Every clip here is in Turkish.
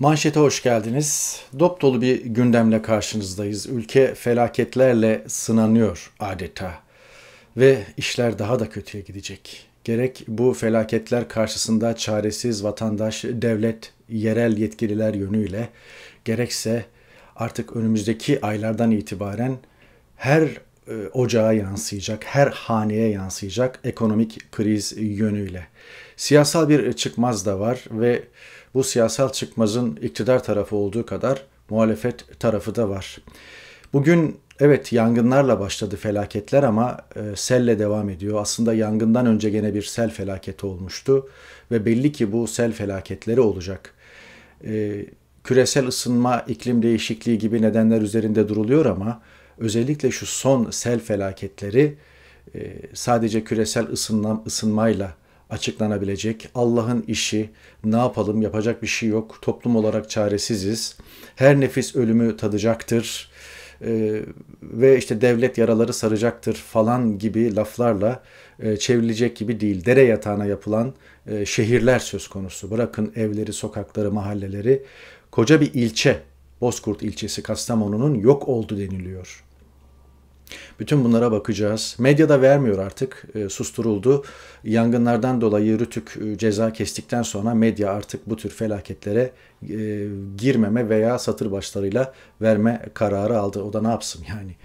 Manşete hoş geldiniz. Dop dolu bir gündemle karşınızdayız. Ülke felaketlerle sınanıyor adeta. Ve işler daha da kötüye gidecek. Gerek bu felaketler karşısında çaresiz vatandaş, devlet, yerel yetkililer yönüyle gerekse artık önümüzdeki aylardan itibaren her e, ocağa yansıyacak, her haneye yansıyacak ekonomik kriz yönüyle. Siyasal bir çıkmaz da var ve bu siyasal çıkmazın iktidar tarafı olduğu kadar muhalefet tarafı da var. Bugün evet yangınlarla başladı felaketler ama e, selle devam ediyor. Aslında yangından önce gene bir sel felaketi olmuştu ve belli ki bu sel felaketleri olacak. E, küresel ısınma, iklim değişikliği gibi nedenler üzerinde duruluyor ama özellikle şu son sel felaketleri e, sadece küresel ısınma, ısınmayla açıklanabilecek. Allah'ın işi, ne yapalım, yapacak bir şey yok. Toplum olarak çaresiziz. Her nefis ölümü tadacaktır. Ee, ve işte devlet yaraları saracaktır falan gibi laflarla e, çevrilecek gibi değil. Dere yatağına yapılan e, şehirler söz konusu. Bırakın evleri, sokakları, mahalleleri. Koca bir ilçe, Bozkurt ilçesi Kastamonu'nun yok oldu deniliyor. Bütün bunlara bakacağız. Medyada vermiyor artık. E, susturuldu. Yangınlardan dolayı Rütük e, ceza kestikten sonra medya artık bu tür felaketlere e, girmeme veya satır başlarıyla verme kararı aldı. O da ne yapsın yani?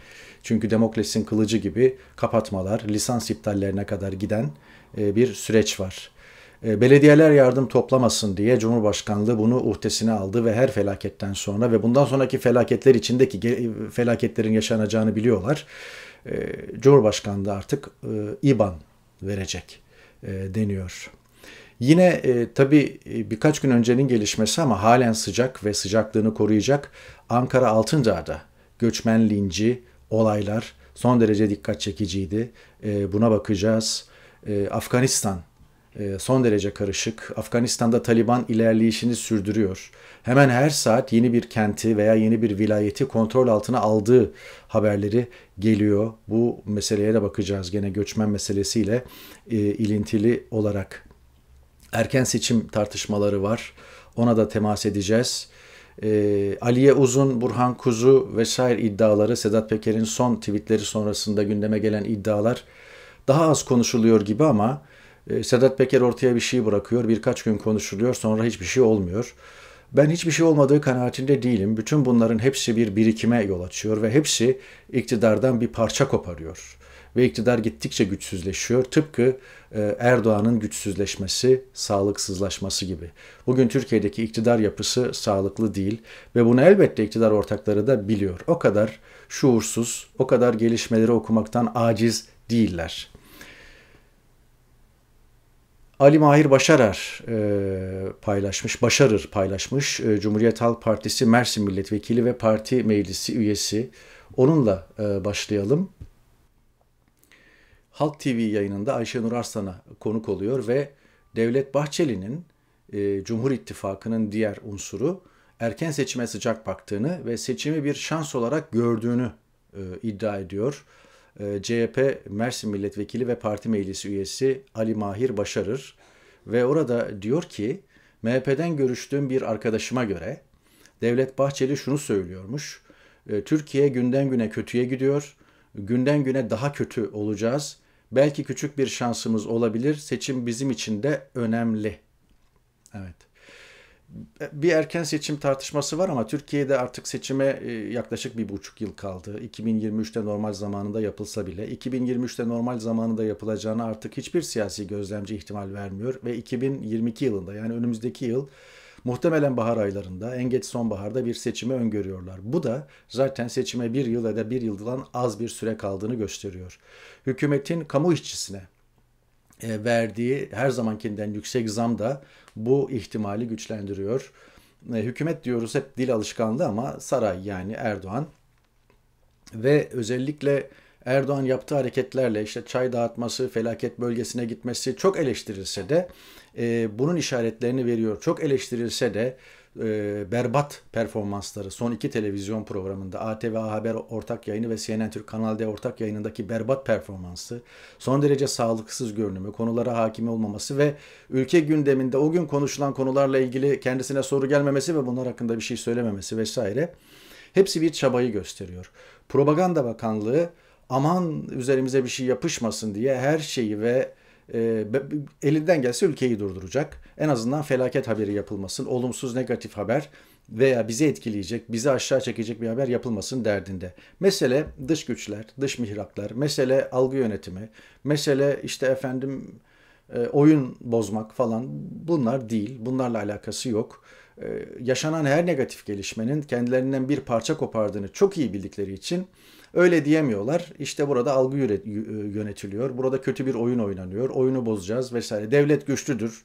Çünkü demokrasinin kılıcı gibi kapatmalar, lisans iptallerine kadar giden e, bir süreç var. E, belediyeler yardım toplamasın diye Cumhurbaşkanlığı bunu uhdesine aldı ve her felaketten sonra ve bundan sonraki felaketler içindeki felaketlerin yaşanacağını biliyorlar. E, Cumhurbaşkanlığı artık e, IBAN verecek deniyor. Yine e, tabii birkaç gün öncenin gelişmesi ama halen sıcak ve sıcaklığını koruyacak Ankara Altındağ'da göçmen linci olaylar son derece dikkat çekiciydi. E, buna bakacağız. E, Afganistan ee, son derece karışık. Afganistan'da Taliban ilerleyişini sürdürüyor. Hemen her saat yeni bir kenti veya yeni bir vilayeti kontrol altına aldığı haberleri geliyor. Bu meseleye de bakacağız gene göçmen meselesiyle e, ilintili olarak. Erken seçim tartışmaları var. Ona da temas edeceğiz. E, Aliye Uzun, Burhan Kuzu vesaire iddiaları Sedat Peker'in son tweetleri sonrasında gündeme gelen iddialar daha az konuşuluyor gibi ama e, Sedat Peker ortaya bir şey bırakıyor, birkaç gün konuşuluyor, sonra hiçbir şey olmuyor. Ben hiçbir şey olmadığı kanaatinde değilim. Bütün bunların hepsi bir birikime yol açıyor ve hepsi iktidardan bir parça koparıyor. Ve iktidar gittikçe güçsüzleşiyor. Tıpkı e, Erdoğan'ın güçsüzleşmesi, sağlıksızlaşması gibi. Bugün Türkiye'deki iktidar yapısı sağlıklı değil ve bunu elbette iktidar ortakları da biliyor. O kadar şuursuz, o kadar gelişmeleri okumaktan aciz değiller. Ali Mahir Başarar e, paylaşmış, Başarır paylaşmış. E, Cumhuriyet Halk Partisi Mersin Milletvekili ve Parti Meclisi üyesi. Onunla e, başlayalım. Halk TV yayınında Ayşenur Arslan'a konuk oluyor ve Devlet Bahçeli'nin e, Cumhur İttifakı'nın diğer unsuru erken seçime sıcak baktığını ve seçimi bir şans olarak gördüğünü e, iddia ediyor. Ee, CHP Mersin Milletvekili ve Parti Meclisi üyesi Ali Mahir Başarır ve orada diyor ki MHP'den görüştüğüm bir arkadaşıma göre Devlet Bahçeli şunu söylüyormuş. Ee, Türkiye günden güne kötüye gidiyor. Günden güne daha kötü olacağız. Belki küçük bir şansımız olabilir. Seçim bizim için de önemli. Evet bir erken seçim tartışması var ama Türkiye'de artık seçime e, yaklaşık bir buçuk yıl kaldı. 2023'te normal zamanında yapılsa bile 2023'te normal zamanında yapılacağını artık hiçbir siyasi gözlemci ihtimal vermiyor ve 2022 yılında yani önümüzdeki yıl muhtemelen bahar aylarında en geç sonbaharda bir seçimi öngörüyorlar. Bu da zaten seçime bir yıl ya da bir yıldan az bir süre kaldığını gösteriyor. Hükümetin kamu işçisine e, verdiği her zamankinden yüksek zam da bu ihtimali güçlendiriyor. E, hükümet diyoruz hep dil alışkanlığı ama saray yani Erdoğan ve özellikle Erdoğan yaptığı hareketlerle işte çay dağıtması, felaket bölgesine gitmesi çok eleştirilse de e, bunun işaretlerini veriyor. Çok eleştirilse de e, berbat performansları son iki televizyon programında ATV Haber ortak yayını ve CNN Türk Kanal D ortak yayınındaki berbat performansı, son derece sağlıksız görünümü, konulara hakim olmaması ve ülke gündeminde o gün konuşulan konularla ilgili kendisine soru gelmemesi ve bunlar hakkında bir şey söylememesi vesaire hepsi bir çabayı gösteriyor. Propaganda Bakanlığı aman üzerimize bir şey yapışmasın diye her şeyi ve ee, elinden gelse ülkeyi durduracak. En azından felaket haberi yapılmasın, olumsuz negatif haber veya bizi etkileyecek, bizi aşağı çekecek bir haber yapılmasın derdinde. Mesele dış güçler, dış mihraklar, mesele algı yönetimi, mesele işte efendim e, oyun bozmak falan bunlar değil. Bunlarla alakası yok. E, yaşanan her negatif gelişmenin kendilerinden bir parça kopardığını çok iyi bildikleri için Öyle diyemiyorlar. İşte burada algı e, yönetiliyor. Burada kötü bir oyun oynanıyor. Oyunu bozacağız vesaire. Devlet güçlüdür.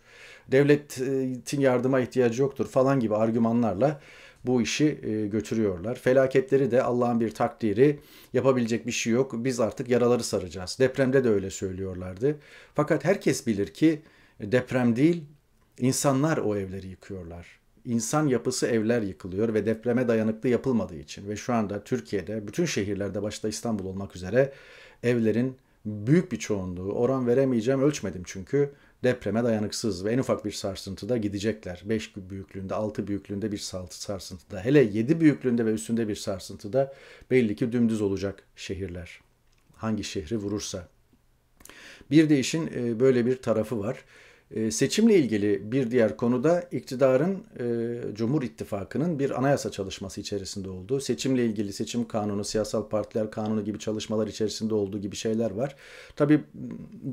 Devletin yardıma ihtiyacı yoktur falan gibi argümanlarla bu işi e, götürüyorlar. Felaketleri de Allah'ın bir takdiri yapabilecek bir şey yok. Biz artık yaraları saracağız. Depremde de öyle söylüyorlardı. Fakat herkes bilir ki e, deprem değil insanlar o evleri yıkıyorlar insan yapısı evler yıkılıyor ve depreme dayanıklı yapılmadığı için ve şu anda Türkiye'de bütün şehirlerde başta İstanbul olmak üzere evlerin büyük bir çoğunluğu oran veremeyeceğim ölçmedim çünkü depreme dayanıksız ve en ufak bir sarsıntıda gidecekler. 5 büyüklüğünde, 6 büyüklüğünde bir sarsıntıda, hele 7 büyüklüğünde ve üstünde bir sarsıntıda belli ki dümdüz olacak şehirler. Hangi şehri vurursa. Bir de işin böyle bir tarafı var. Ee, seçimle ilgili bir diğer konu da iktidarın e, Cumhur İttifakı'nın bir anayasa çalışması içerisinde olduğu, seçimle ilgili seçim kanunu, siyasal partiler kanunu gibi çalışmalar içerisinde olduğu gibi şeyler var. Tabi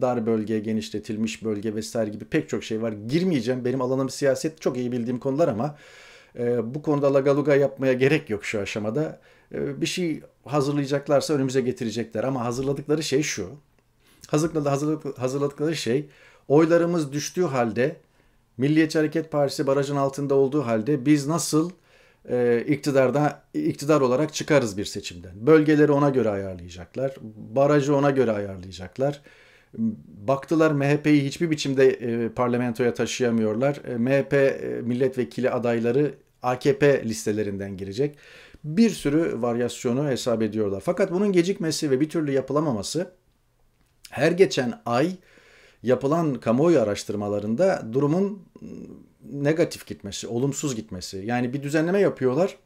dar bölge, genişletilmiş bölge vesaire gibi pek çok şey var. Girmeyeceğim. Benim alanım siyaset çok iyi bildiğim konular ama e, bu konuda lagaluga yapmaya gerek yok şu aşamada. E, bir şey hazırlayacaklarsa önümüze getirecekler ama hazırladıkları şey şu. Hazırladıkları şey oylarımız düştüğü halde Milliyetçi Hareket Partisi barajın altında olduğu halde biz nasıl e, iktidarda iktidar olarak çıkarız bir seçimden. Bölgeleri ona göre ayarlayacaklar. Barajı ona göre ayarlayacaklar. Baktılar MHP'yi hiçbir biçimde e, parlamentoya taşıyamıyorlar. E, MHP e, milletvekili adayları AKP listelerinden girecek. Bir sürü varyasyonu hesap ediyorlar. Fakat bunun gecikmesi ve bir türlü yapılamaması her geçen ay yapılan kamuoyu araştırmalarında durumun negatif gitmesi, olumsuz gitmesi. Yani bir düzenleme yapıyorlar.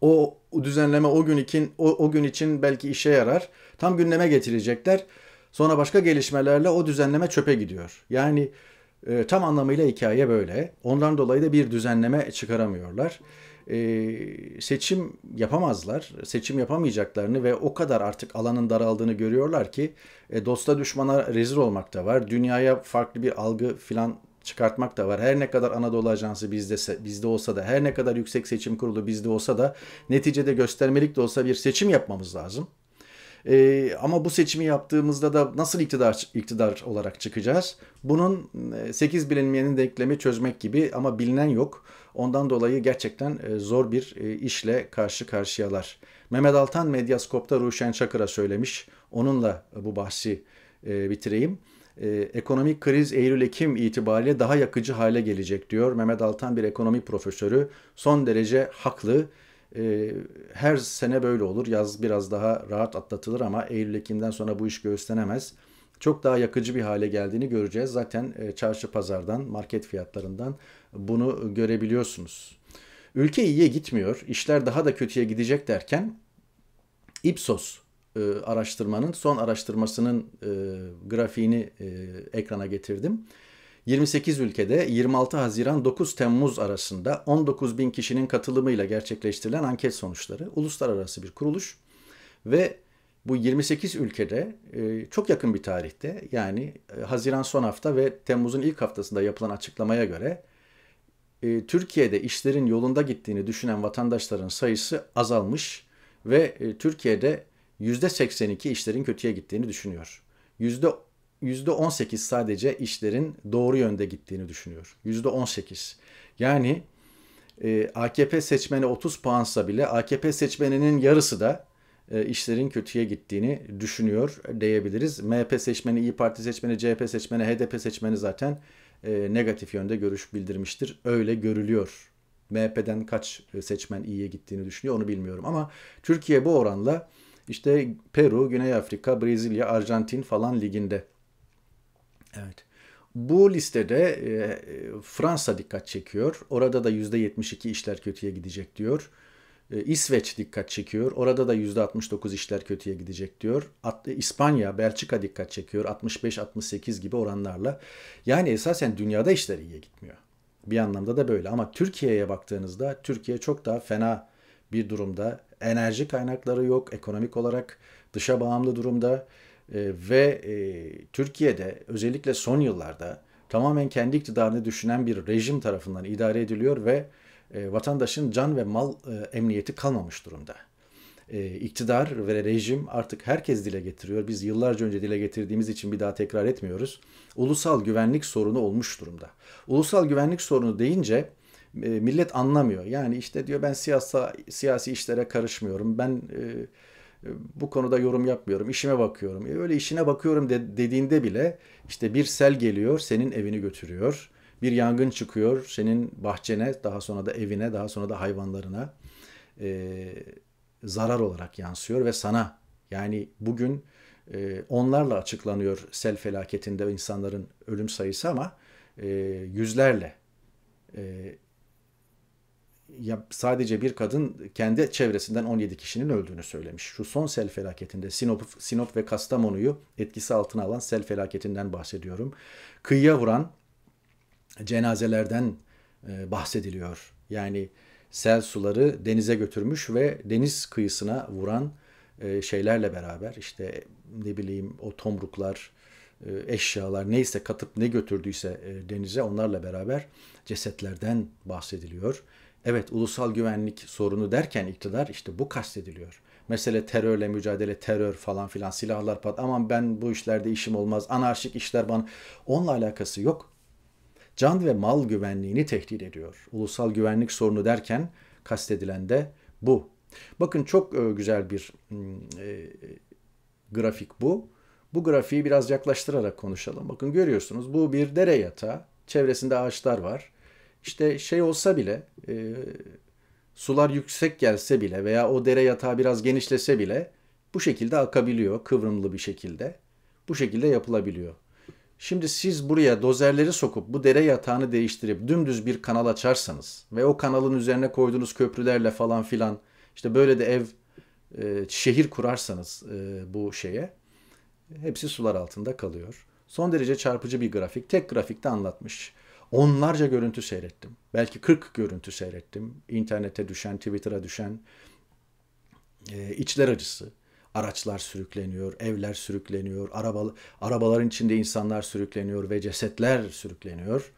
O, düzenleme o gün için o, o gün için belki işe yarar. Tam gündeme getirecekler. Sonra başka gelişmelerle o düzenleme çöpe gidiyor. Yani e, tam anlamıyla hikaye böyle. Ondan dolayı da bir düzenleme çıkaramıyorlar e, seçim yapamazlar. Seçim yapamayacaklarını ve o kadar artık alanın daraldığını görüyorlar ki e, dosta düşmana rezil olmak da var. Dünyaya farklı bir algı filan çıkartmak da var. Her ne kadar Anadolu Ajansı bizde bizde olsa da, her ne kadar Yüksek Seçim Kurulu bizde olsa da neticede göstermelik de olsa bir seçim yapmamız lazım. Ee, ama bu seçimi yaptığımızda da nasıl iktidar iktidar olarak çıkacağız? Bunun 8 e, bilinmeyenin denklemi çözmek gibi ama bilinen yok. Ondan dolayı gerçekten e, zor bir e, işle karşı karşıyalar. Mehmet Altan Medyaskop'ta Ruşen Çakır'a söylemiş. Onunla e, bu bahsi bitireyim. Ekonomik kriz Eylül-Ekim itibariyle daha yakıcı hale gelecek diyor. Mehmet Altan bir ekonomi profesörü. Son derece haklı. Her sene böyle olur. Yaz biraz daha rahat atlatılır ama Eylül-Ekim'den sonra bu iş göğüslenemez çok daha yakıcı bir hale geldiğini göreceğiz. Zaten çarşı pazardan, market fiyatlarından bunu görebiliyorsunuz. Ülke iyiye gitmiyor, işler daha da kötüye gidecek derken Ipsos e, araştırmanın son araştırmasının e, grafiğini e, ekrana getirdim. 28 ülkede 26 Haziran 9 Temmuz arasında 19 bin kişinin katılımıyla gerçekleştirilen anket sonuçları uluslararası bir kuruluş ve bu 28 ülkede e, çok yakın bir tarihte yani e, Haziran son hafta ve Temmuz'un ilk haftasında yapılan açıklamaya göre e, Türkiye'de işlerin yolunda gittiğini düşünen vatandaşların sayısı azalmış ve e, Türkiye'de %82 işlerin kötüye gittiğini düşünüyor. %18 sadece işlerin doğru yönde gittiğini düşünüyor. %18. Yani e, AKP seçmeni 30 puansa bile AKP seçmeninin yarısı da e, işlerin kötüye gittiğini düşünüyor diyebiliriz. MHP seçmeni, İyi Parti seçmeni, CHP seçmeni, HDP seçmeni zaten e, negatif yönde görüş bildirmiştir. Öyle görülüyor. MHP'den kaç e, seçmen iyiye gittiğini düşünüyor onu bilmiyorum ama Türkiye bu oranla işte Peru, Güney Afrika, Brezilya, Arjantin falan liginde. Evet. Bu listede e, e Fransa dikkat çekiyor. Orada da %72 işler kötüye gidecek diyor. E, İsveç dikkat çekiyor. Orada da %69 işler kötüye gidecek diyor. E, İspanya, Belçika dikkat çekiyor. 65-68 gibi oranlarla. Yani esasen dünyada işler iyiye gitmiyor. Bir anlamda da böyle. Ama Türkiye'ye baktığınızda Türkiye çok daha fena bir durumda. Enerji kaynakları yok. Ekonomik olarak dışa bağımlı durumda. E, ve Türkiye'de özellikle son yıllarda tamamen kendi iktidarını düşünen bir rejim tarafından idare ediliyor ve e, vatandaşın can ve mal e, emniyeti kalmamış durumda. E, iktidar ve rejim artık herkes dile getiriyor. Biz yıllarca önce dile getirdiğimiz için bir daha tekrar etmiyoruz. Ulusal güvenlik sorunu olmuş durumda. Ulusal güvenlik sorunu deyince millet anlamıyor. Yani işte diyor ben siyasa, siyasi işlere karışmıyorum. Ben bu konuda yorum yapmıyorum, İşime bakıyorum. E öyle işine bakıyorum dediğinde bile işte bir sel geliyor, senin evini götürüyor bir yangın çıkıyor senin bahçene, daha sonra da evine, daha sonra da hayvanlarına e, zarar olarak yansıyor ve sana yani bugün e, onlarla açıklanıyor sel felaketinde insanların ölüm sayısı ama e, yüzlerle e, ya sadece bir kadın kendi çevresinden 17 kişinin öldüğünü söylemiş. Şu son sel felaketinde Sinop, Sinop ve Kastamonu'yu etkisi altına alan sel felaketinden bahsediyorum. Kıyıya vuran cenazelerden e, bahsediliyor. Yani sel suları denize götürmüş ve deniz kıyısına vuran e, şeylerle beraber işte ne bileyim o tomruklar, e, eşyalar neyse katıp ne götürdüyse denize onlarla beraber cesetlerden bahsediliyor. Evet ulusal güvenlik sorunu derken iktidar işte bu kastediliyor. Mesele terörle mücadele, terör falan filan silahlar pat aman ben bu işlerde işim olmaz, anarşik işler bana onunla alakası yok can ve mal güvenliğini tehdit ediyor. Ulusal güvenlik sorunu derken kastedilen de bu. Bakın çok e, güzel bir hmm, e, grafik bu. Bu grafiği biraz yaklaştırarak konuşalım. Bakın görüyorsunuz bu bir dere yatağı. Çevresinde ağaçlar var. İşte şey olsa bile e, sular yüksek gelse bile veya o dere yatağı biraz genişlese bile bu şekilde akabiliyor kıvrımlı bir şekilde. Bu şekilde yapılabiliyor. Şimdi siz buraya dozerleri sokup bu dere yatağını değiştirip dümdüz bir kanal açarsanız ve o kanalın üzerine koyduğunuz köprülerle falan filan işte böyle de ev e, şehir kurarsanız e, bu şeye hepsi sular altında kalıyor. Son derece çarpıcı bir grafik. Tek grafikte anlatmış. Onlarca görüntü seyrettim. Belki 40 görüntü seyrettim. İnternete düşen, Twitter'a düşen e, içler acısı araçlar sürükleniyor, evler sürükleniyor, araba, arabaların içinde insanlar sürükleniyor ve cesetler sürükleniyor.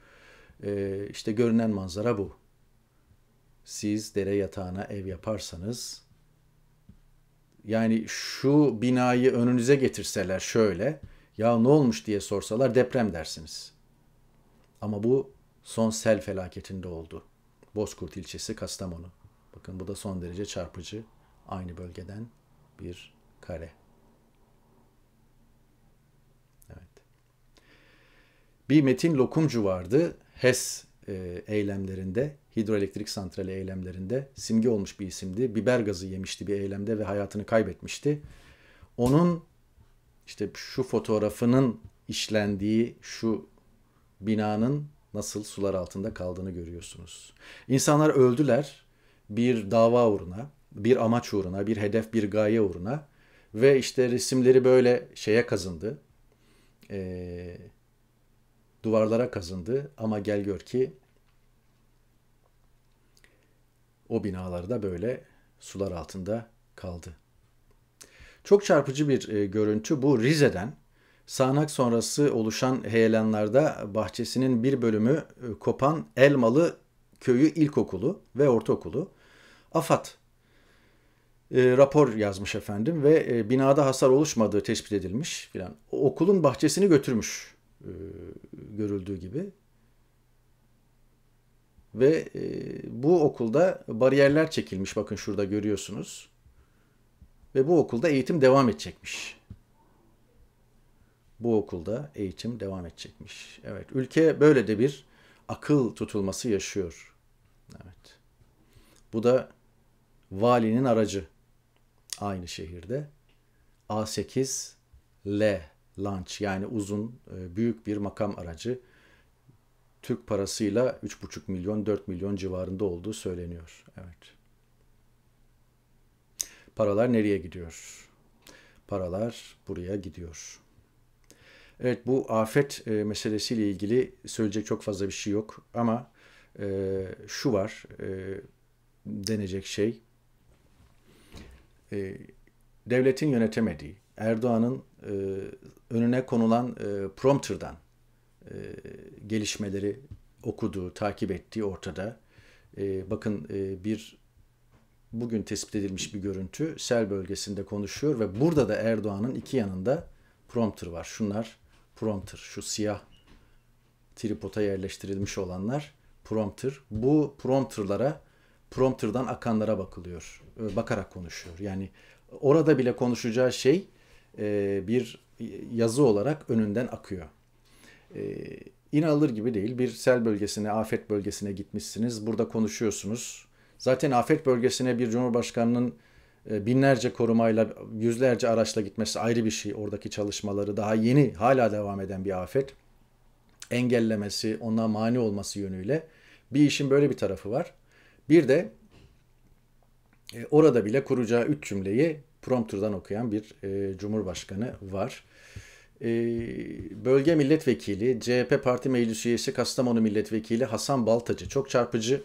Ee, işte görünen manzara bu. Siz dere yatağına ev yaparsanız yani şu binayı önünüze getirseler şöyle ya ne olmuş diye sorsalar deprem dersiniz. Ama bu son sel felaketinde oldu. Bozkurt ilçesi Kastamonu. Bakın bu da son derece çarpıcı. Aynı bölgeden bir kare. Evet. Bir Metin Lokumcu vardı. HES e, eylemlerinde, hidroelektrik santrali eylemlerinde simge olmuş bir isimdi. Biber gazı yemişti bir eylemde ve hayatını kaybetmişti. Onun işte şu fotoğrafının işlendiği şu binanın nasıl sular altında kaldığını görüyorsunuz. İnsanlar öldüler bir dava uğruna, bir amaç uğruna, bir hedef, bir gaye uğruna ve işte resimleri böyle şeye kazındı. E, duvarlara kazındı ama gel gör ki o binalarda böyle sular altında kaldı. Çok çarpıcı bir e, görüntü bu Rize'den. Sağanak sonrası oluşan heyelanlarda bahçesinin bir bölümü e, kopan Elmalı Köyü İlkokulu ve Ortaokulu Afat e, rapor yazmış efendim ve e, binada hasar oluşmadığı tespit edilmiş filan. Okulun bahçesini götürmüş e, görüldüğü gibi. Ve e, bu okulda bariyerler çekilmiş bakın şurada görüyorsunuz. Ve bu okulda eğitim devam edecekmiş. Bu okulda eğitim devam edecekmiş. Evet ülke böyle de bir akıl tutulması yaşıyor. Evet. Bu da valinin aracı aynı şehirde. A8 L Launch yani uzun e, büyük bir makam aracı. Türk parasıyla 3,5 milyon 4 milyon civarında olduğu söyleniyor. Evet. Paralar nereye gidiyor? Paralar buraya gidiyor. Evet bu afet e, meselesiyle ilgili söyleyecek çok fazla bir şey yok ama e, şu var e, denecek şey e, devletin yönetemediği, Erdoğan'ın e, önüne konulan e, prompterdan e, gelişmeleri okuduğu, takip ettiği ortada. E, bakın e, bir bugün tespit edilmiş bir görüntü sel bölgesinde konuşuyor ve burada da Erdoğan'ın iki yanında prompter var. Şunlar prompter, şu siyah tripota yerleştirilmiş olanlar prompter. Bu prompterlara prompterdan akanlara bakılıyor. E, bakarak konuşuyor. Yani orada bile konuşacağı şey e, bir yazı olarak önünden akıyor. E, İnanılır gibi değil. Bir sel bölgesine, afet bölgesine gitmişsiniz. Burada konuşuyorsunuz. Zaten afet bölgesine bir cumhurbaşkanının binlerce korumayla, yüzlerce araçla gitmesi ayrı bir şey. Oradaki çalışmaları daha yeni, hala devam eden bir afet. Engellemesi, ona mani olması yönüyle. Bir işin böyle bir tarafı var. Bir de e, orada bile kuracağı üç cümleyi prompturdan okuyan bir e, cumhurbaşkanı var. E, bölge milletvekili, CHP parti meclis üyesi Kastamonu milletvekili Hasan Baltacı çok çarpıcı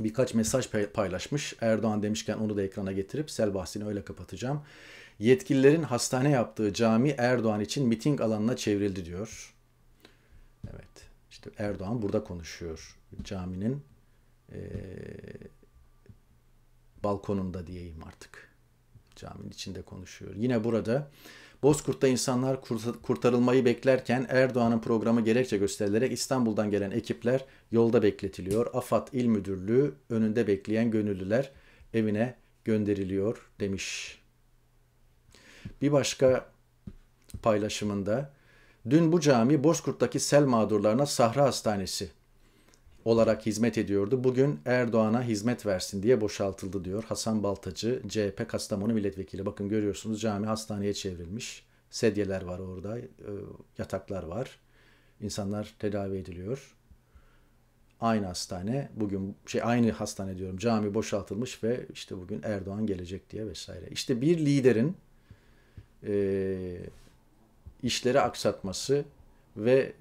birkaç mesaj paylaşmış. Erdoğan demişken onu da ekrana getirip sel bahsini öyle kapatacağım. Yetkililerin hastane yaptığı cami Erdoğan için miting alanına çevrildi diyor. Evet işte Erdoğan burada konuşuyor. Caminin e, balkonunda diyeyim artık. Caminin içinde konuşuyor. Yine burada Bozkurt'ta insanlar kurtarılmayı beklerken Erdoğan'ın programı gerekçe gösterilerek İstanbul'dan gelen ekipler yolda bekletiliyor. AFAD İl Müdürlüğü önünde bekleyen gönüllüler evine gönderiliyor demiş. Bir başka paylaşımında dün bu cami Bozkurt'taki sel mağdurlarına Sahra Hastanesi olarak hizmet ediyordu. Bugün Erdoğan'a hizmet versin diye boşaltıldı diyor Hasan Baltacı CHP Kastamonu milletvekili. Bakın görüyorsunuz cami hastaneye çevrilmiş. Sedyeler var orada, e, yataklar var. İnsanlar tedavi ediliyor. Aynı hastane bugün şey aynı hastane diyorum cami boşaltılmış ve işte bugün Erdoğan gelecek diye vesaire. İşte bir liderin e, işleri aksatması ve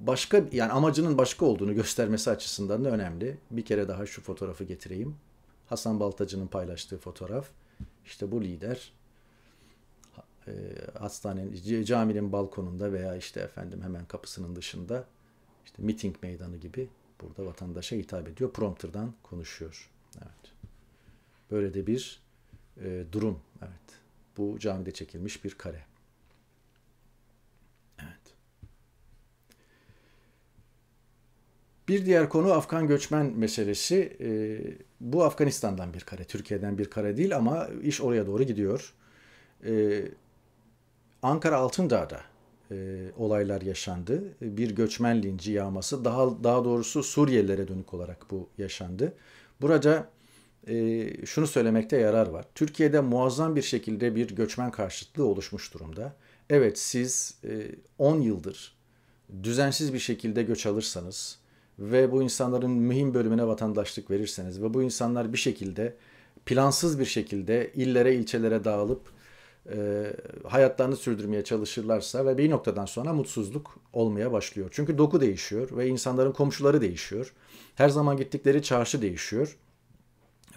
başka yani amacının başka olduğunu göstermesi açısından da önemli. Bir kere daha şu fotoğrafı getireyim. Hasan Baltacı'nın paylaştığı fotoğraf. İşte bu lider e, hastanenin, caminin balkonunda veya işte efendim hemen kapısının dışında işte miting meydanı gibi burada vatandaşa hitap ediyor. Prompter'dan konuşuyor. Evet. Böyle de bir e, durum. Evet. Bu camide çekilmiş bir kare. Bir diğer konu Afgan göçmen meselesi. E, bu Afganistan'dan bir kare, Türkiye'den bir kare değil ama iş oraya doğru gidiyor. E, Ankara Altındağ'da e, olaylar yaşandı. Bir göçmen linci yağması, daha daha doğrusu Suriyelilere dönük olarak bu yaşandı. Burada e, şunu söylemekte yarar var. Türkiye'de muazzam bir şekilde bir göçmen karşıtlığı oluşmuş durumda. Evet siz e, 10 yıldır düzensiz bir şekilde göç alırsanız, ve bu insanların mühim bölümüne vatandaşlık verirseniz ve bu insanlar bir şekilde plansız bir şekilde illere ilçelere dağılıp e, hayatlarını sürdürmeye çalışırlarsa ve bir noktadan sonra mutsuzluk olmaya başlıyor. Çünkü doku değişiyor ve insanların komşuları değişiyor. Her zaman gittikleri çarşı değişiyor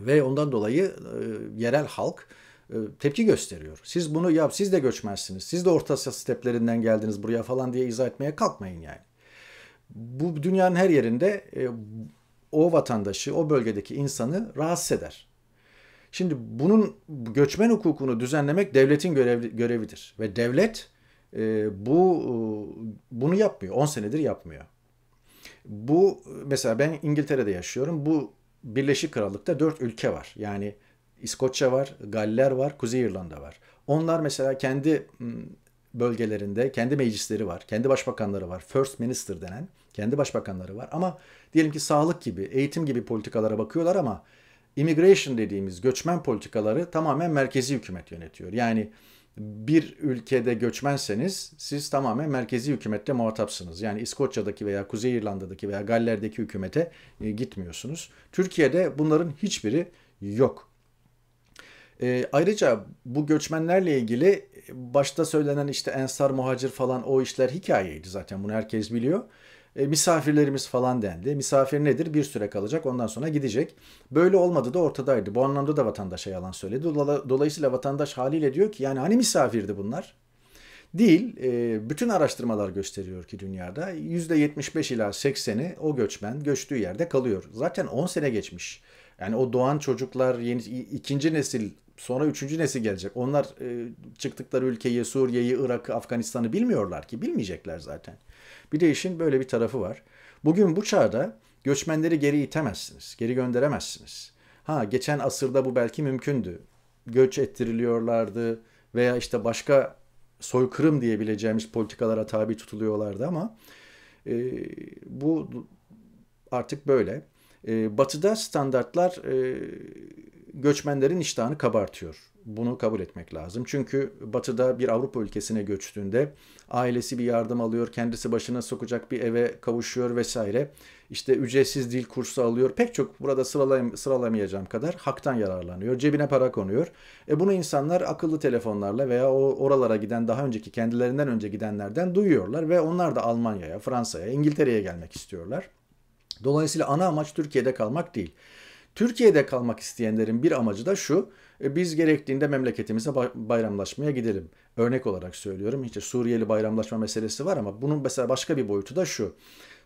ve ondan dolayı e, yerel halk e, tepki gösteriyor. Siz bunu yap, siz de göçmezsiniz, siz de Orta Asya steplerinden geldiniz buraya falan diye izah etmeye kalkmayın yani bu dünyanın her yerinde e, o vatandaşı, o bölgedeki insanı rahatsız eder. Şimdi bunun göçmen hukukunu düzenlemek devletin görev, görevidir ve devlet e, bu e, bunu yapmıyor. 10 senedir yapmıyor. Bu mesela ben İngiltere'de yaşıyorum. Bu Birleşik Krallık'ta 4 ülke var. Yani İskoçya var, Galler var, Kuzey İrlanda var. Onlar mesela kendi bölgelerinde kendi meclisleri var, kendi başbakanları var. First Minister denen kendi başbakanları var ama diyelim ki sağlık gibi, eğitim gibi politikalara bakıyorlar ama immigration dediğimiz göçmen politikaları tamamen merkezi hükümet yönetiyor. Yani bir ülkede göçmenseniz siz tamamen merkezi hükümette muhatapsınız. Yani İskoçya'daki veya Kuzey İrlanda'daki veya Galler'deki hükümete e, gitmiyorsunuz. Türkiye'de bunların hiçbiri yok. E, ayrıca bu göçmenlerle ilgili e, başta söylenen işte ensar muhacir falan o işler hikayeydi zaten bunu herkes biliyor e, misafirlerimiz falan dendi. Misafir nedir? Bir süre kalacak ondan sonra gidecek. Böyle olmadı da ortadaydı. Bu anlamda da vatandaşa yalan söyledi. Dolayısıyla vatandaş haliyle diyor ki yani hani misafirdi bunlar? Değil. E, bütün araştırmalar gösteriyor ki dünyada %75 ila 80'i o göçmen göçtüğü yerde kalıyor. Zaten 10 sene geçmiş. Yani o doğan çocuklar yeni ikinci nesil sonra üçüncü nesil gelecek. Onlar e, çıktıkları ülkeyi, Suriye'yi, Irak'ı, Afganistan'ı bilmiyorlar ki. Bilmeyecekler zaten. Bir de işin böyle bir tarafı var. Bugün bu çağda göçmenleri geri itemezsiniz, geri gönderemezsiniz. Ha geçen asırda bu belki mümkündü. Göç ettiriliyorlardı veya işte başka soykırım diyebileceğimiz politikalara tabi tutuluyorlardı ama e, bu artık böyle. E, batı'da standartlar e, göçmenlerin iştahını kabartıyor. Bunu kabul etmek lazım. Çünkü batıda bir Avrupa ülkesine göçtüğünde ailesi bir yardım alıyor, kendisi başına sokacak bir eve kavuşuyor vesaire. İşte ücretsiz dil kursu alıyor. Pek çok burada sıralayam sıralamayacağım kadar haktan yararlanıyor. Cebine para konuyor. E bunu insanlar akıllı telefonlarla veya o oralara giden daha önceki kendilerinden önce gidenlerden duyuyorlar ve onlar da Almanya'ya, Fransa'ya, İngiltere'ye gelmek istiyorlar. Dolayısıyla ana amaç Türkiye'de kalmak değil. Türkiye'de kalmak isteyenlerin bir amacı da şu. E, biz gerektiğinde memleketimize bayramlaşmaya gidelim. Örnek olarak söylüyorum. işte Suriyeli bayramlaşma meselesi var ama bunun mesela başka bir boyutu da şu.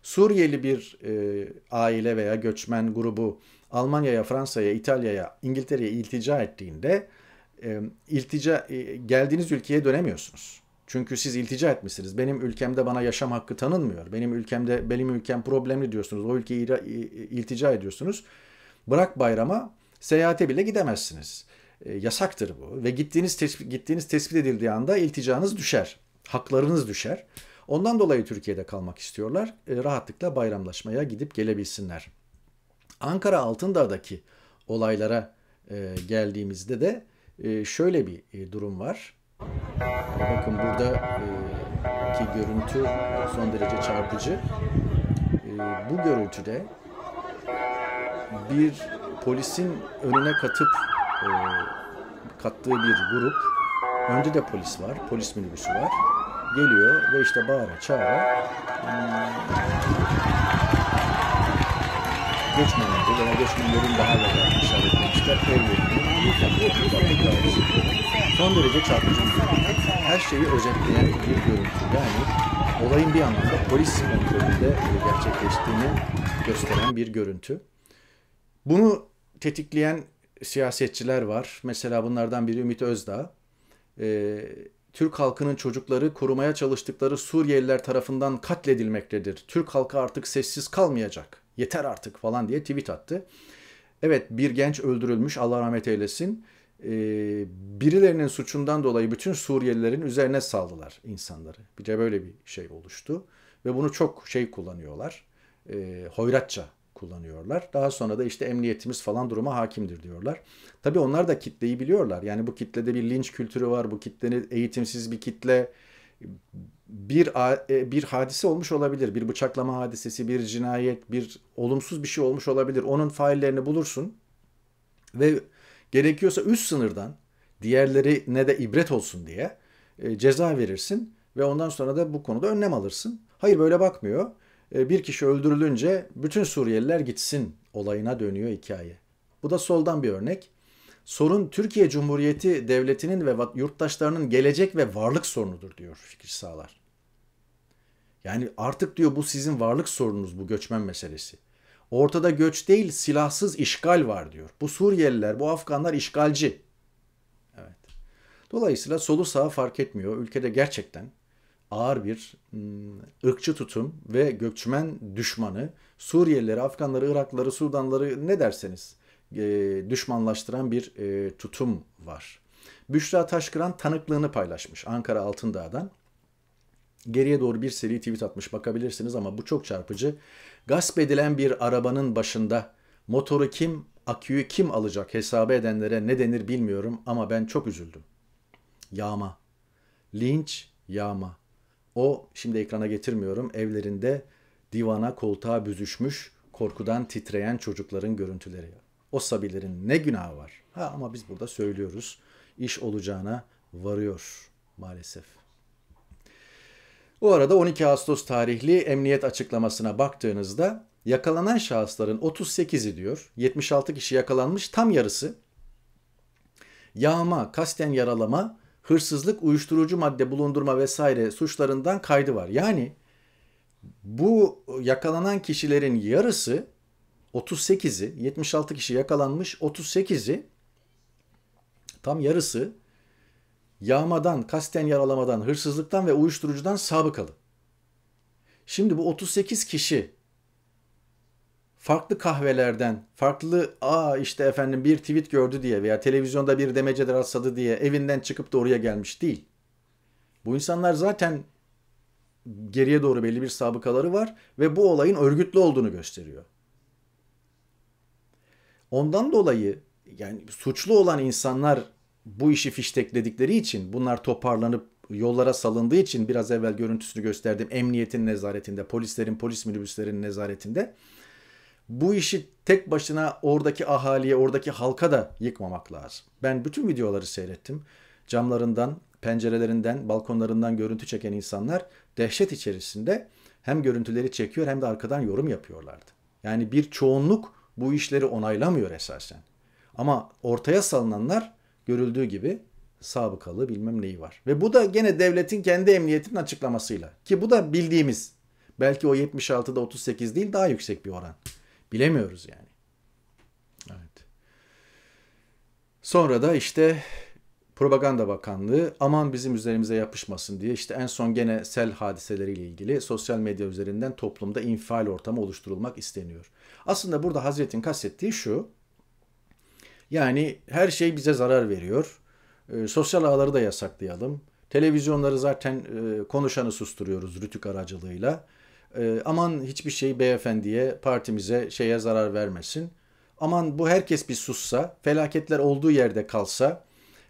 Suriyeli bir e, aile veya göçmen grubu Almanya'ya, Fransa'ya, İtalya'ya, İngiltere'ye iltica ettiğinde e, iltica e, geldiğiniz ülkeye dönemiyorsunuz. Çünkü siz iltica etmişsiniz. Benim ülkemde bana yaşam hakkı tanınmıyor. Benim ülkemde benim ülkem problemli diyorsunuz. O ülkeye iltica ediyorsunuz. Bırak bayrama seyahate bile gidemezsiniz. E, yasaktır bu ve gittiğiniz tespit, gittiğiniz tespit edildiği anda ilticanız düşer. Haklarınız düşer. Ondan dolayı Türkiye'de kalmak istiyorlar. E, rahatlıkla bayramlaşmaya gidip gelebilsinler. Ankara Altındağ'daki olaylara e, geldiğimizde de e, şöyle bir e, durum var. Bakın burada e, ki görüntü son derece çarpıcı. E, bu görüntüde bir polisin önüne katıp e, kattığı bir grup. Önde de polis var, polis minibüsü var. Geliyor ve işte bağıra çağıra hmm, göçmenleri veya göçmenlerin daha da işaretlemişler. Evlerini, son derece çarpıcı bir Her şeyi özetleyen bir görüntü. Yani olayın bir anlamda polis kontrolünde gerçekleştiğini gösteren bir görüntü. Bunu tetikleyen siyasetçiler var. Mesela bunlardan biri Ümit Özdağ. E, Türk halkının çocukları korumaya çalıştıkları Suriyeliler tarafından katledilmektedir. Türk halkı artık sessiz kalmayacak. Yeter artık falan diye tweet attı. Evet bir genç öldürülmüş Allah rahmet eylesin. Ee, birilerinin suçundan dolayı bütün Suriyelilerin üzerine saldılar insanları. Bir de böyle bir şey oluştu. Ve bunu çok şey kullanıyorlar. E, hoyratça kullanıyorlar. Daha sonra da işte emniyetimiz falan duruma hakimdir diyorlar. Tabii onlar da kitleyi biliyorlar. Yani bu kitlede bir linç kültürü var. Bu kitlenin eğitimsiz bir kitle bir e, bir hadise olmuş olabilir. Bir bıçaklama hadisesi, bir cinayet, bir olumsuz bir şey olmuş olabilir. Onun faillerini bulursun ve gerekiyorsa üst sınırdan diğerleri ne de ibret olsun diye e, ceza verirsin ve ondan sonra da bu konuda önlem alırsın. Hayır böyle bakmıyor. E, bir kişi öldürülünce bütün Suriyeliler gitsin olayına dönüyor hikaye. Bu da soldan bir örnek. Sorun Türkiye Cumhuriyeti Devleti'nin ve yurttaşlarının gelecek ve varlık sorunudur diyor Fikir Sağlar. Yani artık diyor bu sizin varlık sorununuz bu göçmen meselesi. Ortada göç değil silahsız işgal var diyor. Bu Suriyeliler, bu Afganlar işgalci. Evet. Dolayısıyla solu sağa fark etmiyor. Ülkede gerçekten ağır bir ıı, ırkçı tutum ve göçmen düşmanı Suriyelileri, Afganları, Irakları, Sudanları ne derseniz düşmanlaştıran bir tutum var. Büşra Taşkıran tanıklığını paylaşmış Ankara Altındağ'dan. Geriye doğru bir seri tweet atmış bakabilirsiniz ama bu çok çarpıcı. Gasp edilen bir arabanın başında motoru kim, aküyü kim alacak hesabı edenlere ne denir bilmiyorum ama ben çok üzüldüm. Yağma. Linç, yağma. O şimdi ekrana getirmiyorum. Evlerinde divana koltuğa büzüşmüş korkudan titreyen çocukların görüntüleri. O sabilerin ne günahı var? Ha ama biz burada söylüyoruz. İş olacağına varıyor maalesef. Bu arada 12 Ağustos tarihli emniyet açıklamasına baktığınızda yakalanan şahısların 38'i diyor. 76 kişi yakalanmış tam yarısı. Yağma, kasten yaralama hırsızlık, uyuşturucu madde bulundurma vesaire suçlarından kaydı var. Yani bu yakalanan kişilerin yarısı 38'i 76 kişi yakalanmış 38'i tam yarısı yağmadan, kasten yaralamadan, hırsızlıktan ve uyuşturucudan sabıkalı. Şimdi bu 38 kişi farklı kahvelerden, farklı aa işte efendim bir tweet gördü diye veya televizyonda bir demece rastladı diye evinden çıkıp da oraya gelmiş değil. Bu insanlar zaten geriye doğru belli bir sabıkaları var ve bu olayın örgütlü olduğunu gösteriyor. Ondan dolayı yani suçlu olan insanlar bu işi fiştekledikleri için bunlar toparlanıp yollara salındığı için biraz evvel görüntüsünü gösterdim emniyetin nezaretinde, polislerin, polis minibüslerin nezaretinde bu işi tek başına oradaki ahaliye, oradaki halka da yıkmamak lazım. Ben bütün videoları seyrettim. Camlarından, pencerelerinden, balkonlarından görüntü çeken insanlar dehşet içerisinde hem görüntüleri çekiyor hem de arkadan yorum yapıyorlardı. Yani bir çoğunluk bu işleri onaylamıyor esasen. Ama ortaya salınanlar görüldüğü gibi sabıkalı bilmem neyi var. Ve bu da gene devletin kendi emniyetinin açıklamasıyla. Ki bu da bildiğimiz. Belki o 76'da 38 değil daha yüksek bir oran. Bilemiyoruz yani. Evet. Sonra da işte Propaganda Bakanlığı aman bizim üzerimize yapışmasın diye işte en son gene sel hadiseleriyle ilgili sosyal medya üzerinden toplumda infial ortamı oluşturulmak isteniyor. Aslında burada Hazret'in kastettiği şu. Yani her şey bize zarar veriyor. E, sosyal ağları da yasaklayalım. Televizyonları zaten e, konuşanı susturuyoruz rütük aracılığıyla. E, aman hiçbir şey beyefendiye, partimize, şeye zarar vermesin. Aman bu herkes bir sussa, felaketler olduğu yerde kalsa,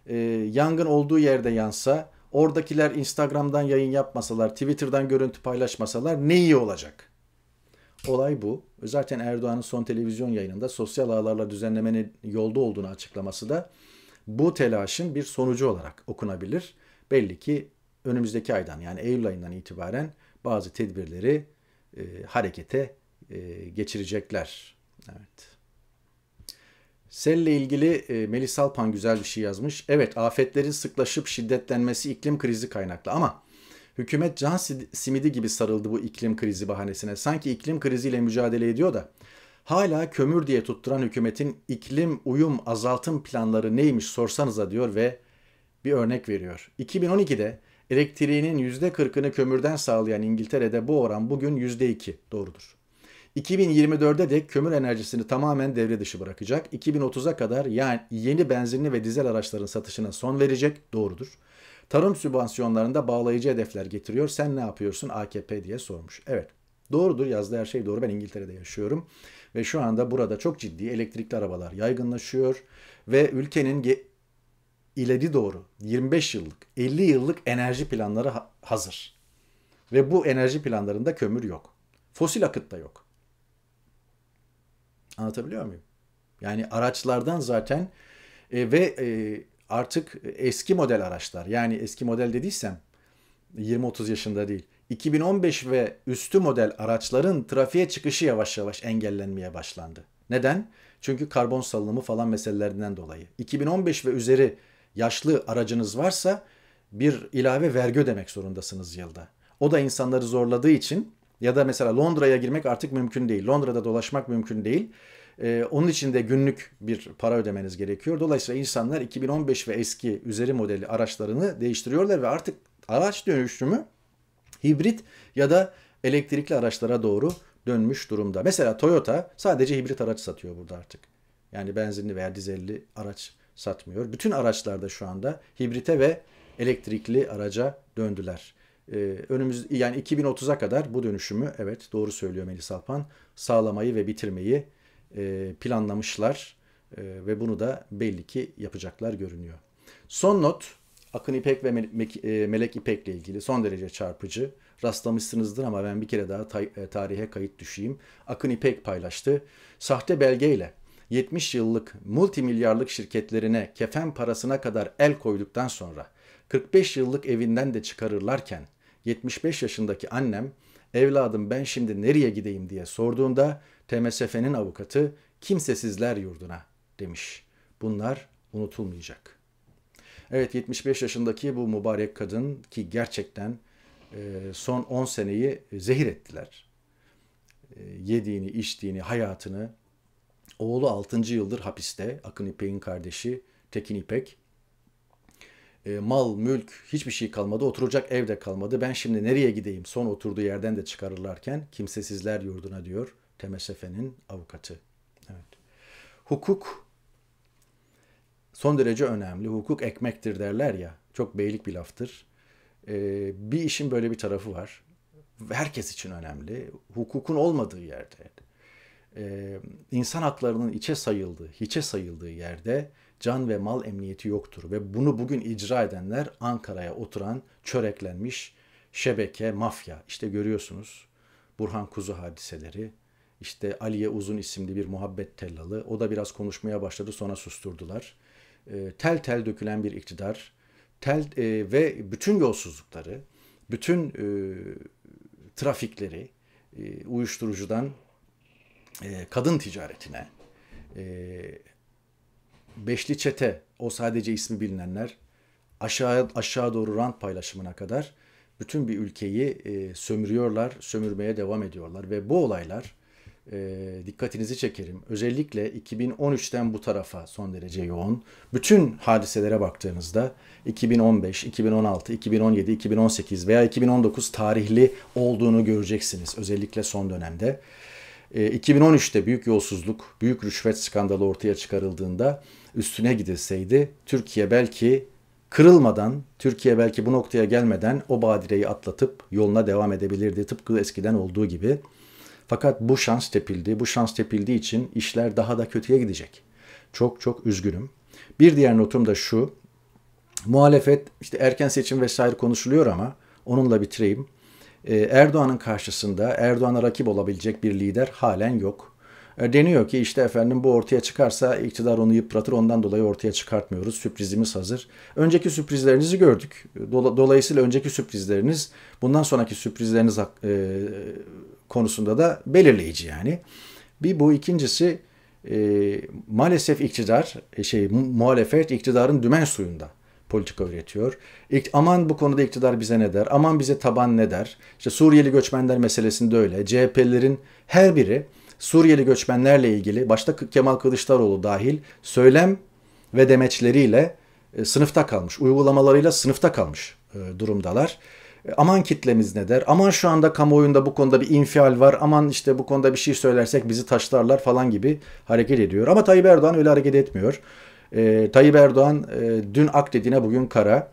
e, yangın olduğu yerde yansa, oradakiler Instagram'dan yayın yapmasalar, Twitter'dan görüntü paylaşmasalar ne iyi olacak. Olay bu. Zaten Erdoğan'ın son televizyon yayınında sosyal ağlarla düzenlemenin yolda olduğunu açıklaması da bu telaşın bir sonucu olarak okunabilir. Belli ki önümüzdeki aydan yani Eylül ayından itibaren bazı tedbirleri e, harekete e, geçirecekler. Evet. Selle ilgili e, Melis Alpan güzel bir şey yazmış. Evet afetlerin sıklaşıp şiddetlenmesi iklim krizi kaynaklı ama hükümet can simidi gibi sarıldı bu iklim krizi bahanesine. Sanki iklim kriziyle mücadele ediyor da hala kömür diye tutturan hükümetin iklim uyum azaltım planları neymiş sorsanıza diyor ve bir örnek veriyor. 2012'de Elektriğinin %40'ını kömürden sağlayan İngiltere'de bu oran bugün %2 doğrudur. 2024'de de kömür enerjisini tamamen devre dışı bırakacak. 2030'a kadar yani yeni benzinli ve dizel araçların satışına son verecek doğrudur. Tarım sübvansiyonlarında bağlayıcı hedefler getiriyor. Sen ne yapıyorsun AKP diye sormuş. Evet doğrudur yazdığı her şey doğru. Ben İngiltere'de yaşıyorum ve şu anda burada çok ciddi elektrikli arabalar yaygınlaşıyor ve ülkenin ileri doğru 25 yıllık, 50 yıllık enerji planları ha- hazır. Ve bu enerji planlarında kömür yok. Fosil akıt da yok. Anlatabiliyor muyum? Yani araçlardan zaten e, ve e, artık eski model araçlar. Yani eski model dediysem 20-30 yaşında değil. 2015 ve üstü model araçların trafiğe çıkışı yavaş yavaş engellenmeye başlandı. Neden? Çünkü karbon salınımı falan meselelerinden dolayı. 2015 ve üzeri yaşlı aracınız varsa bir ilave vergi ödemek zorundasınız yılda. O da insanları zorladığı için ya da mesela Londra'ya girmek artık mümkün değil. Londra'da dolaşmak mümkün değil. Ee, onun için de günlük bir para ödemeniz gerekiyor. Dolayısıyla insanlar 2015 ve eski üzeri modeli araçlarını değiştiriyorlar ve artık araç dönüşümü hibrit ya da elektrikli araçlara doğru dönmüş durumda. Mesela Toyota sadece hibrit araç satıyor burada artık. Yani benzinli veya dizelli araç satmıyor. Bütün araçlarda şu anda hibrite ve elektrikli araca döndüler. Ee, önümüz yani 2030'a kadar bu dönüşümü evet doğru söylüyor Melis Alpan sağlamayı ve bitirmeyi e, planlamışlar e, ve bunu da belli ki yapacaklar görünüyor. Son not Akın İpek ve e, Melek İpek ile ilgili son derece çarpıcı. Rastlamışsınızdır ama ben bir kere daha e, tarihe kayıt düşeyim. Akın İpek paylaştı. Sahte belgeyle 70 yıllık multimilyarlık şirketlerine kefen parasına kadar el koyduktan sonra 45 yıllık evinden de çıkarırlarken 75 yaşındaki annem evladım ben şimdi nereye gideyim diye sorduğunda TMSF'nin avukatı kimsesizler yurduna demiş. Bunlar unutulmayacak. Evet 75 yaşındaki bu mübarek kadın ki gerçekten e, son 10 seneyi zehir ettiler. E, yediğini, içtiğini, hayatını Oğlu 6. yıldır hapiste. Akın İpek'in kardeşi Tekin İpek. E, mal, mülk hiçbir şey kalmadı. Oturacak ev de kalmadı. Ben şimdi nereye gideyim? Son oturduğu yerden de çıkarırlarken kimsesizler yurduna diyor Temesefe'nin avukatı. Evet. Hukuk son derece önemli. Hukuk ekmektir derler ya. Çok beylik bir laftır. Ee, bir işin böyle bir tarafı var. Herkes için önemli. Hukukun olmadığı yerde e, insan haklarının içe sayıldığı, hiçe sayıldığı yerde can ve mal emniyeti yoktur. Ve bunu bugün icra edenler Ankara'ya oturan çöreklenmiş şebeke, mafya. İşte görüyorsunuz Burhan Kuzu hadiseleri, işte Aliye Uzun isimli bir muhabbet tellalı. O da biraz konuşmaya başladı sonra susturdular. E, tel tel dökülen bir iktidar tel e, ve bütün yolsuzlukları, bütün e, trafikleri e, uyuşturucudan e, kadın ticaretine, e, beşli çete, o sadece ismi bilinenler, aşağı aşağı doğru rant paylaşımına kadar bütün bir ülkeyi e, sömürüyorlar, sömürmeye devam ediyorlar ve bu olaylar e, dikkatinizi çekerim. Özellikle 2013'ten bu tarafa son derece yoğun. Bütün hadiselere baktığınızda 2015, 2016, 2017, 2018 veya 2019 tarihli olduğunu göreceksiniz. Özellikle son dönemde. 2013'te e, büyük yolsuzluk, büyük rüşvet skandalı ortaya çıkarıldığında üstüne gidilseydi Türkiye belki kırılmadan, Türkiye belki bu noktaya gelmeden o badireyi atlatıp yoluna devam edebilirdi tıpkı eskiden olduğu gibi. Fakat bu şans tepildi. Bu şans tepildiği için işler daha da kötüye gidecek. Çok çok üzgünüm. Bir diğer notum da şu. Muhalefet işte erken seçim vesaire konuşuluyor ama onunla bitireyim. Ee, Erdoğan'ın karşısında Erdoğan'a rakip olabilecek bir lider halen yok. Ee, deniyor ki işte efendim bu ortaya çıkarsa iktidar onu yıpratır ondan dolayı ortaya çıkartmıyoruz. Sürprizimiz hazır. Önceki sürprizlerinizi gördük. Dolayısıyla önceki sürprizleriniz bundan sonraki sürprizleriniz e, konusunda da belirleyici yani. Bir bu ikincisi e, maalesef iktidar e, şey muhalefet iktidarın dümen suyunda politika üretiyor. İlk, aman bu konuda iktidar bize ne der? Aman bize taban ne der? İşte Suriyeli göçmenler meselesinde öyle. CHP'lerin her biri Suriyeli göçmenlerle ilgili başta Kemal Kılıçdaroğlu dahil söylem ve demeçleriyle e, sınıfta kalmış, uygulamalarıyla sınıfta kalmış e, durumdalar. E, aman kitlemiz ne der? Aman şu anda kamuoyunda bu konuda bir infial var. Aman işte bu konuda bir şey söylersek bizi taşlarlar falan gibi hareket ediyor. Ama Tayyip Erdoğan öyle hareket etmiyor e, Tayyip Erdoğan e, dün ak dediğine bugün kara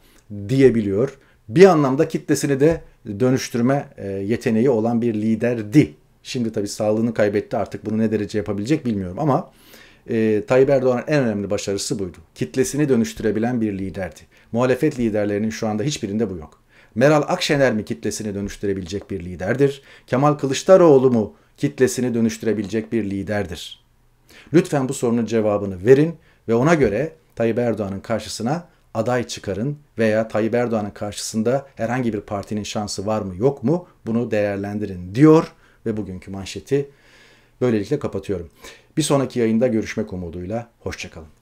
diyebiliyor. Bir anlamda kitlesini de dönüştürme e, yeteneği olan bir liderdi. Şimdi tabii sağlığını kaybetti artık bunu ne derece yapabilecek bilmiyorum ama e, Tayyip Erdoğan'ın en önemli başarısı buydu. Kitlesini dönüştürebilen bir liderdi. Muhalefet liderlerinin şu anda hiçbirinde bu yok. Meral Akşener mi kitlesini dönüştürebilecek bir liderdir? Kemal Kılıçdaroğlu mu kitlesini dönüştürebilecek bir liderdir? Lütfen bu sorunun cevabını verin ve ona göre Tayyip Erdoğan'ın karşısına aday çıkarın veya Tayyip Erdoğan'ın karşısında herhangi bir partinin şansı var mı yok mu bunu değerlendirin diyor ve bugünkü manşeti böylelikle kapatıyorum. Bir sonraki yayında görüşmek umuduyla hoşçakalın.